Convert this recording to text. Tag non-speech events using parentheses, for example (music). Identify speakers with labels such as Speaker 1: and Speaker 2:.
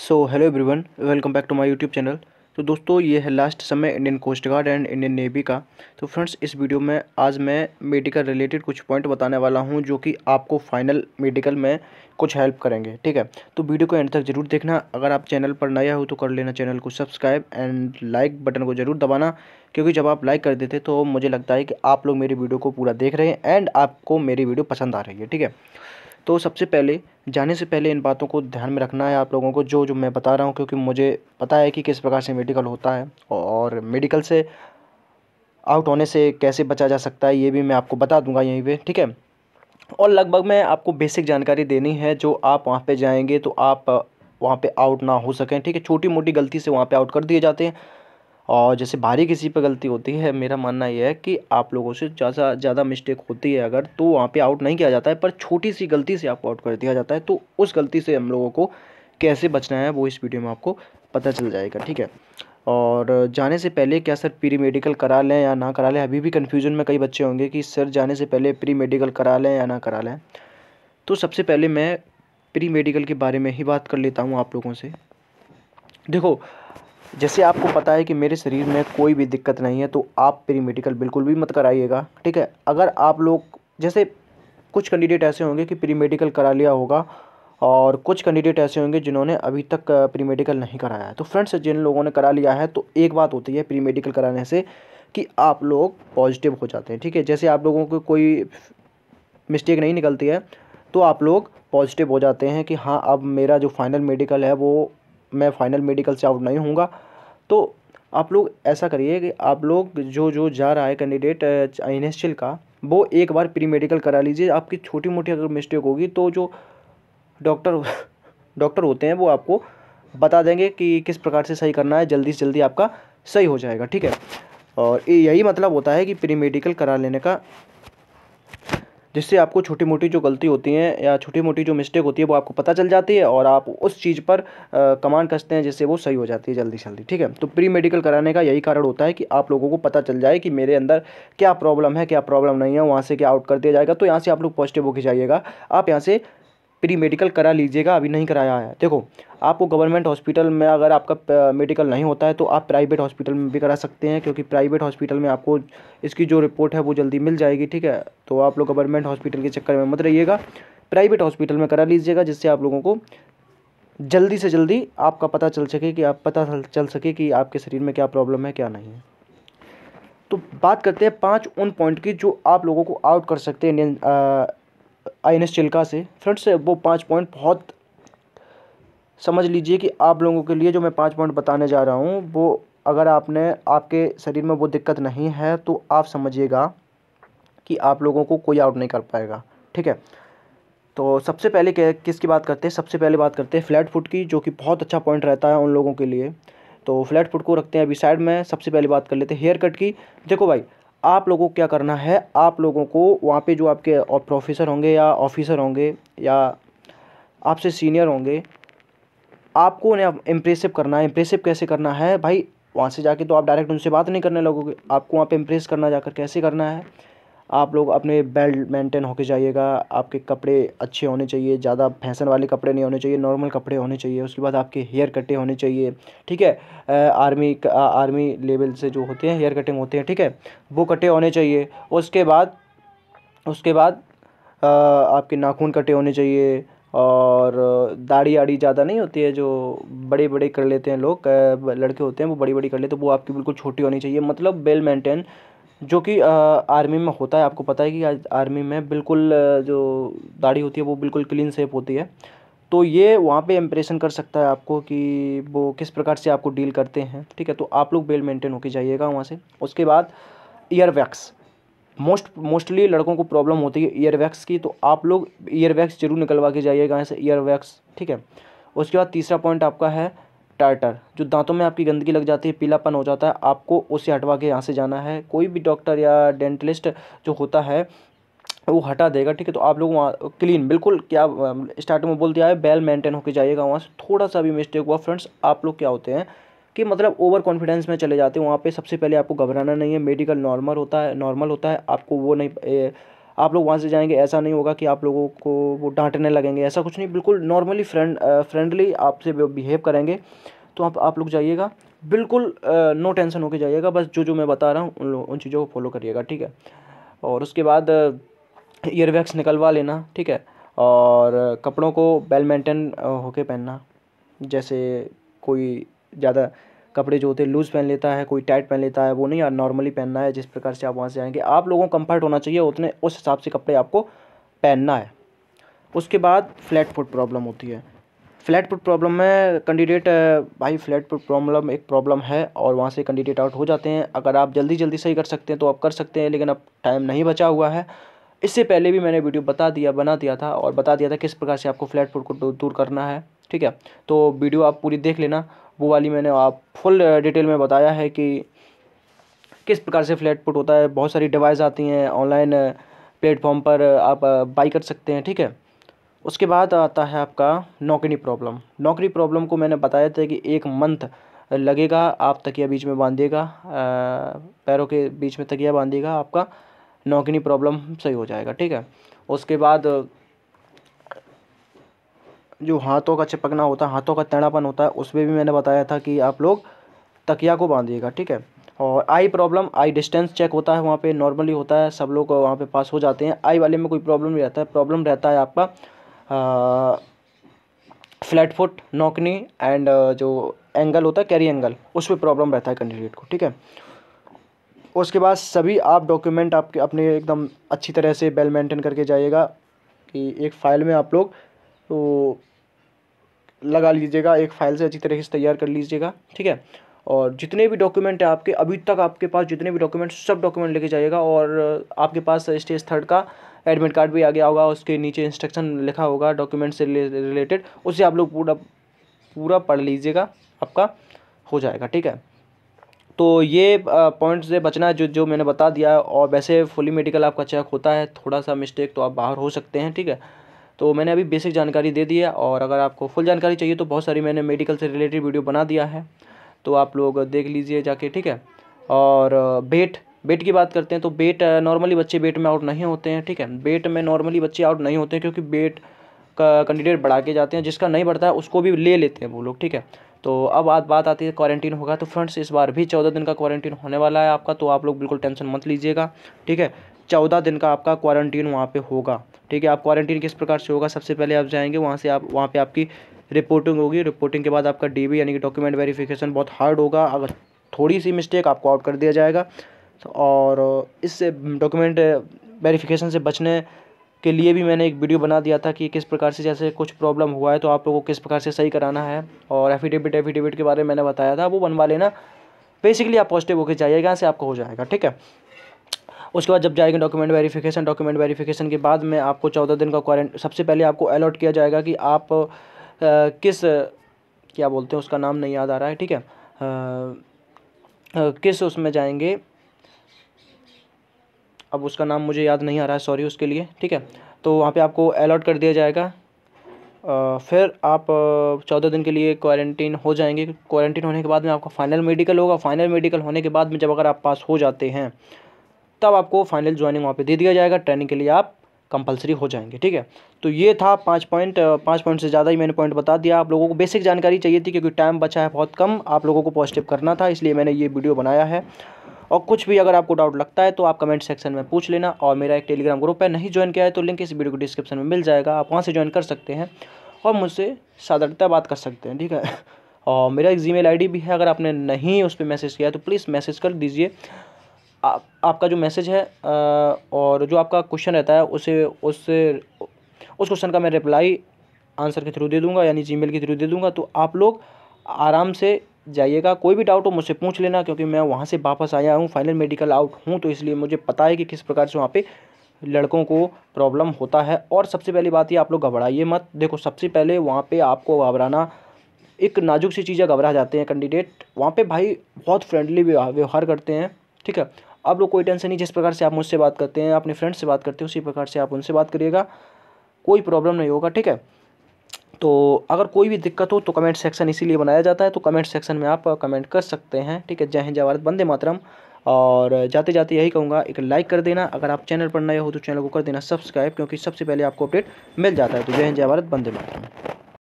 Speaker 1: so hello everyone welcome back to my YouTube channel तो दोस्तों ये है लास्ट समय Indian coast guard and Indian navy का तो फ्रेंड्स इस वीडियो में आज मैं मेडिकल रिलेटेड कुछ पॉइंट बताने वाला हूँ जो कि आपको फाइनल मेडिकल में कुछ हेल्प करेंगे ठीक है तो वीडियो को एंड तक जरूर देखना अगर आप चैनल पर नया हो तो कर लेना चैनल को सब्सक्राइब एंड लाइक बटन को ज़रूर दबाना क्योंकि जब आप लाइक कर देते तो मुझे लगता है कि आप लोग मेरी वीडियो को पूरा देख रहे हैं एंड आपको मेरी वीडियो पसंद आ रही है ठीक है तो सबसे पहले जाने से पहले इन बातों को ध्यान में रखना है आप लोगों को जो जो मैं बता रहा हूँ क्योंकि मुझे पता है कि किस प्रकार से मेडिकल होता है और मेडिकल से आउट होने से कैसे बचा जा सकता है ये भी मैं आपको बता दूंगा यहीं पे ठीक है और लगभग मैं आपको बेसिक जानकारी देनी है जो आप वहाँ पे जाएंगे तो आप वहाँ पे आउट ना हो सकें ठीक है छोटी मोटी गलती से वहाँ पे आउट कर दिए जाते हैं और जैसे भारी किसी पे गलती होती है मेरा मानना यह है कि आप लोगों से ज़्यादा ज़्यादा मिस्टेक होती है अगर तो वहाँ पे आउट नहीं किया जाता है पर छोटी सी गलती से आपको आउट कर दिया जाता है तो उस गलती से हम लोगों को कैसे बचना है वो इस वीडियो में आपको पता चल जाएगा ठीक है और जाने से पहले क्या सर प्री मेडिकल करा लें या ना करा लें अभी भी कन्फ्यूजन में कई बच्चे होंगे कि सर जाने से पहले प्री मेडिकल करा लें या ना करा लें तो सबसे पहले मैं प्री मेडिकल के बारे में ही बात कर लेता हूँ आप लोगों से देखो जैसे आपको पता है कि मेरे शरीर में कोई भी दिक्कत नहीं है तो आप प्री मेडिकल बिल्कुल भी मत कराइएगा ठीक है अगर आप लोग जैसे कुछ कैंडिडेट ऐसे होंगे कि प्री मेडिकल करा लिया होगा और कुछ कैंडिडेट ऐसे होंगे जिन्होंने अभी तक प्री मेडिकल नहीं कराया है तो फ्रेंड्स जिन लोगों ने करा लिया है तो एक बात होती है प्री मेडिकल कराने से कि आप लोग पॉजिटिव हो जाते हैं ठीक है जैसे आप लोगों को कोई मिस्टेक नहीं निकलती है तो आप लोग पॉजिटिव हो जाते हैं कि हाँ अब मेरा जो फाइनल मेडिकल है वो मैं फ़ाइनल मेडिकल से आउट नहीं हूँगा तो आप लोग ऐसा करिए कि आप लोग जो जो जा रहा है कैंडिडेट एन एस का वो एक बार प्री मेडिकल करा लीजिए आपकी छोटी मोटी अगर मिस्टेक होगी तो जो डॉक्टर डॉक्टर होते हैं वो आपको बता देंगे कि किस प्रकार से सही करना है जल्दी से जल्दी आपका सही हो जाएगा ठीक है और यही मतलब होता है कि प्री मेडिकल करा लेने का जिससे आपको छोटी मोटी जो गलती होती है या छोटी मोटी जो मिस्टेक होती है वो आपको पता चल जाती है और आप उस चीज़ पर कमांड कसते हैं जिससे वो सही हो जाती है जल्दी जल्दी ठीक है तो प्री मेडिकल कराने का यही कारण होता है कि आप लोगों को पता चल जाए कि मेरे अंदर क्या प्रॉब्लम है क्या प्रॉब्लम नहीं है वहाँ से क्या आउट कर दिया जाएगा तो यहाँ से आप लोग पॉजिटिव होके जाइएगा आप यहाँ से प्री मेडिकल करा लीजिएगा अभी नहीं कराया है देखो आपको गवर्नमेंट हॉस्पिटल में अगर आपका मेडिकल नहीं होता है तो आप प्राइवेट हॉस्पिटल में भी करा सकते हैं क्योंकि प्राइवेट हॉस्पिटल में आपको इसकी जो रिपोर्ट है वो जल्दी मिल जाएगी ठीक है तो आप लोग गवर्नमेंट हॉस्पिटल के चक्कर में मत रहिएगा प्राइवेट हॉस्पिटल में करा लीजिएगा जिससे आप लोगों को जल्दी से जल्दी आपका पता चल सके कि आप पता चल सके कि आपके शरीर में क्या प्रॉब्लम है क्या नहीं है तो बात करते हैं पांच उन पॉइंट की जो आप लोगों को आउट कर सकते हैं इंडियन आई एन चिल्का से फ्रेंड्स वो पाँच पॉइंट बहुत समझ लीजिए कि आप लोगों के लिए जो मैं पाँच पॉइंट बताने जा रहा हूँ वो अगर आपने आपके शरीर में वो दिक्कत नहीं है तो आप समझिएगा कि आप लोगों को कोई आउट नहीं कर पाएगा ठीक है तो सबसे पहले किसकी बात करते हैं सबसे पहले बात करते हैं फ्लैट फुट की जो कि बहुत अच्छा पॉइंट रहता है उन लोगों के लिए तो फ्लैट फुट को रखते हैं अभी साइड में सबसे पहले बात कर लेते हैं हेयर कट की देखो भाई आप लोगों को क्या करना है आप लोगों को वहाँ पे जो आपके प्रोफेसर होंगे या ऑफिसर होंगे या आपसे सीनियर होंगे आपको उन्हें इम्प्रेसिव करना है इम्प्रेसिव कैसे करना है भाई वहाँ से जाके तो आप डायरेक्ट उनसे बात नहीं करने लगोगे आपको वहाँ पे इम्प्रेस करना जाकर कैसे करना है आप लोग अपने बेल्ट मेंटेन होके जाइएगा आपके कपड़े अच्छे होने चाहिए ज़्यादा फैशन वाले कपड़े नहीं होने चाहिए नॉर्मल कपड़े होने चाहिए उसके बाद आपके हेयर कटे होने चाहिए ठीक है आर्मी आर्मी लेवल से जो होते हैं हेयर कटिंग होते हैं ठीक है वो कटे होने चाहिए उसके बाद उसके बाद आपके नाखून कटे होने चाहिए और दाढ़ी आड़ी ज़्यादा नहीं होती है जो बड़े बड़े कर लेते हैं लोग लड़के होते हैं वो बड़ी बड़ी कर लेते हैं तो वो आपकी बिल्कुल छोटी होनी चाहिए मतलब वेल मेंटेन जो कि आर्मी में होता है आपको पता है कि आर्मी में बिल्कुल जो दाढ़ी होती है वो बिल्कुल क्लीन सेप होती है तो ये वहाँ पे इम्प्रेशन कर सकता है आपको कि वो किस प्रकार से आपको डील करते हैं ठीक है तो आप लोग बेल मेंटेन होके जाइएगा वहाँ से उसके बाद ईयर वैक्स मोस्ट मोस्टली लड़कों को प्रॉब्लम होती है ईयर वैक्स की तो आप लोग ईयर वैक्स जरूर निकलवा के जाइएगा यहाँ से ईयर वैक्स ठीक है उसके बाद तीसरा पॉइंट आपका है टार्टर जो दांतों में आपकी गंदगी लग जाती है पीलापन हो जाता है आपको उसे हटवा के यहाँ से जाना है कोई भी डॉक्टर या डेंटलिस्ट जो होता है वो हटा देगा ठीक है तो आप लोग वहाँ क्लीन बिल्कुल क्या स्टार्टिंग में बोल दिया है बैल मेंटेन होकर जाइएगा वहाँ से थोड़ा सा भी मिस्टेक हुआ फ्रेंड्स आप लोग क्या होते हैं कि मतलब ओवर कॉन्फिडेंस में चले जाते हैं वहाँ पे सबसे पहले आपको घबराना नहीं है मेडिकल नॉर्मल होता है नॉर्मल होता है आपको वो नहीं आप लोग वहाँ से जाएंगे ऐसा नहीं होगा कि आप लोगों को वो डांटने लगेंगे ऐसा कुछ नहीं बिल्कुल नॉर्मली फ्रेंड फ्रेंडली आपसे बिहेव करेंगे तो आप आप लोग जाइएगा बिल्कुल नो टेंशन होके जाइएगा बस जो जो मैं बता रहा हूँ उन लोग उन चीज़ों को फॉलो करिएगा ठीक है और उसके बाद ईयरबैग्स निकलवा लेना ठीक है और कपड़ों को वेल मेंटेन होके पहनना जैसे कोई ज़्यादा कपड़े जो होते हैं लूज़ पहन लेता है कोई टाइट पहन लेता है वो नहीं नॉर्मली पहनना है जिस प्रकार से आप वहाँ से आएँगे आप लोगों को कम्फर्ट होना चाहिए उतने उस हिसाब से कपड़े आपको पहनना है उसके बाद फ्लैट फुट प्रॉब्लम होती है फ्लैट फुट प्रॉब्लम में कैंडिडेट भाई फ्लैट फुट प्रॉब्लम एक प्रॉब्लम है और वहाँ से कैंडिडेट आउट हो जाते हैं अगर आप जल्दी जल्दी सही कर सकते हैं तो आप कर सकते हैं लेकिन अब टाइम नहीं बचा हुआ है इससे पहले भी मैंने वीडियो बता दिया बना दिया था और बता दिया था किस प्रकार से आपको फ्लैट फुट को दूर करना है ठीक है तो वीडियो आप पूरी देख लेना वो वाली मैंने आप फुल डिटेल uh, में बताया है कि किस प्रकार से फ्लैट पुट होता है बहुत सारी डिवाइस आती हैं ऑनलाइन प्लेटफॉर्म uh, पर uh, आप बाई कर सकते हैं ठीक है उसके बाद आता है आपका नौकरी प्रॉब्लम नौकरी प्रॉब्लम को मैंने बताया था कि एक मंथ लगेगा आप तकिया बीच में बांधिएगा पैरों के बीच में तकिया बांधिएगा आपका नौकरी प्रॉब्लम सही हो जाएगा ठीक है उसके बाद जो हाथों का चिपकना होता है हाथों का टेढ़ापन होता है उसमें भी मैंने बताया था कि आप लोग तकिया को बांधिएगा ठीक है और eye problem eye distance check होता है वहाँ पे नॉर्मली होता है सब लोग वहाँ पे पास हो जाते हैं आई वाले में कोई प्रॉब्लम नहीं रहता है प्रॉब्लम रहता है आपका फ्लैट फुट नोकनी एंड जो एंगल होता है कैरी एंगल उस पर प्रॉब्लम रहता है कैंडिडेट को ठीक है उसके बाद सभी आप डॉक्यूमेंट आपके अपने एकदम अच्छी तरह से वेल मेंटेन करके जाइएगा कि एक फ़ाइल में आप लोग तो लगा लीजिएगा एक फाइल से अच्छी तरीके से तैयार कर लीजिएगा ठीक है और जितने भी डॉक्यूमेंट हैं आपके अभी तक आपके पास जितने भी डॉक्यूमेंट सब डॉक्यूमेंट लेके जाइएगा और आपके पास स्टेज थर्ड का एडमिट कार्ड भी आ गया होगा उसके नीचे इंस्ट्रक्शन लिखा होगा डॉक्यूमेंट से रिलेटेड उसे आप लोग पूरा पूरा पढ़ लीजिएगा आपका हो जाएगा ठीक है तो ये पॉइंट से बचना जो जो मैंने बता दिया और वैसे फुली मेडिकल आपका चेक होता है थोड़ा सा मिस्टेक तो आप बाहर हो सकते हैं ठीक है तो मैंने अभी बेसिक जानकारी दे दी है और अगर आपको फुल जानकारी चाहिए तो बहुत सारी मैंने मेडिकल से रिलेटेड वीडियो बना दिया है तो आप लोग देख लीजिए जाके ठीक है और बेट बेट की बात करते हैं तो बेट नॉर्मली बच्चे बेट में आउट नहीं होते हैं ठीक है बेट में नॉर्मली बच्चे आउट नहीं होते हैं क्योंकि बेट का कैंडिडेट बढ़ा के जाते हैं जिसका नहीं बढ़ता है उसको भी ले लेते हैं वो लोग ठीक है तो अब आज बात आती है क्वारंटीन होगा तो फ्रेंड्स इस बार भी चौदह दिन का क्वारंटीन होने वाला है आपका तो आप लोग बिल्कुल टेंशन मत लीजिएगा ठीक है चौदह दिन का आपका क्वारंटीन वहाँ पे होगा ठीक है आप क्वारंटीन किस प्रकार से होगा सबसे पहले आप जाएंगे वहाँ से आप वहाँ पे आपकी रिपोर्टिंग होगी रिपोर्टिंग के बाद आपका डीबी यानी कि डॉक्यूमेंट वेरिफिकेशन बहुत हार्ड होगा अगर थोड़ी सी मिस्टेक आपको आउट कर दिया जाएगा और इस डॉक्यूमेंट वेरीफिकेशन से बचने के लिए भी मैंने एक वीडियो बना दिया था कि किस प्रकार से जैसे कुछ प्रॉब्लम हुआ है तो आप लोगों को किस प्रकार से सही कराना है और एफिडेविट एफिडेविट के बारे में मैंने बताया था वो बनवा लेना बेसिकली आप पॉजिटिव होकर जाइएगा यहाँ से आपको हो जाएगा ठीक है उसके बाद जब जाएंगे डॉक्यूमेंट वेरीफिकेशन डॉक्यूमेंट वेरीफिकेशन के बाद में आपको चौदह दिन का क्वारंट सबसे पहले आपको अलॉट किया जाएगा कि आप आ, किस क्या बोलते हैं उसका नाम नहीं याद आ रहा है ठीक है आ, आ, किस उसमें जाएंगे अब उसका नाम मुझे याद नहीं आ रहा है सॉरी उसके लिए ठीक है तो वहाँ पे आपको अलॉट कर दिया जाएगा आ, फिर आप चौदह दिन के लिए क्वारंटीन हो जाएंगे क्वारंटीन होने के बाद में आपका फ़ाइनल मेडिकल होगा फाइनल मेडिकल होने के बाद में जब अगर आप पास हो जाते हैं तब आपको फाइनल ज्वाइनिंग वहाँ पे दे दिया जाएगा ट्रेनिंग के लिए आप कंपलसरी हो जाएंगे ठीक है तो ये था पाँच पॉइंट पाँच पॉइंट से ज़्यादा ही मैंने पॉइंट बता दिया आप लोगों को बेसिक जानकारी चाहिए थी क्योंकि टाइम बचा है बहुत कम आप लोगों को पॉजिटिव करना था इसलिए मैंने ये वीडियो बनाया है और कुछ भी अगर आपको डाउट लगता है तो आप कमेंट सेक्शन में पूछ लेना और मेरा एक टेलीग्राम ग्रुप है नहीं ज्वाइन किया है तो लिंक इस वीडियो को डिस्क्रिप्शन में मिल जाएगा आप वहाँ से ज्वाइन कर सकते हैं और मुझसे साधारणतः बात कर सकते हैं ठीक है (laughs) और मेरा एक जी मेल भी है अगर आपने नहीं उस पर मैसेज किया तो प्लीज़ मैसेज कर दीजिए आप आपका जो मैसेज है और जो आपका क्वेश्चन रहता है उसे उससे उस क्वेश्चन का मैं रिप्लाई आंसर के थ्रू दे दूंगा यानी जीमेल के थ्रू दे दूंगा तो आप लोग आराम से जाइएगा कोई भी डाउट हो मुझसे पूछ लेना क्योंकि मैं वहाँ से वापस आया हूँ फाइनल मेडिकल आउट हूँ तो इसलिए मुझे पता है कि किस प्रकार से वहाँ पर लड़कों को प्रॉब्लम होता है और सबसे पहली बात ये आप लोग घबराइए मत देखो सबसे पहले वहाँ पर आपको घबराना एक नाजुक सी चीज़ें घबरा जाते हैं कैंडिडेट वहाँ पे भाई बहुत फ्रेंडली व्यवहार करते हैं ठीक है आप लोग कोई टेंशन नहीं जिस प्रकार से आप मुझसे बात करते हैं अपने फ्रेंड से बात करते हैं उसी प्रकार से आप उनसे बात करिएगा कोई प्रॉब्लम नहीं होगा ठीक है तो अगर कोई भी दिक्कत हो तो कमेंट सेक्शन इसीलिए बनाया जाता है तो कमेंट सेक्शन में आप कमेंट कर सकते हैं ठीक है जय हिंद जय भारत बंदे मातरम और जाते जाते यही कहूँगा एक लाइक कर देना अगर आप चैनल पर नए हो तो चैनल को कर देना सब्सक्राइब क्योंकि सबसे पहले आपको अपडेट मिल जाता है तो जय हिंद जय भारत बंदे मातरम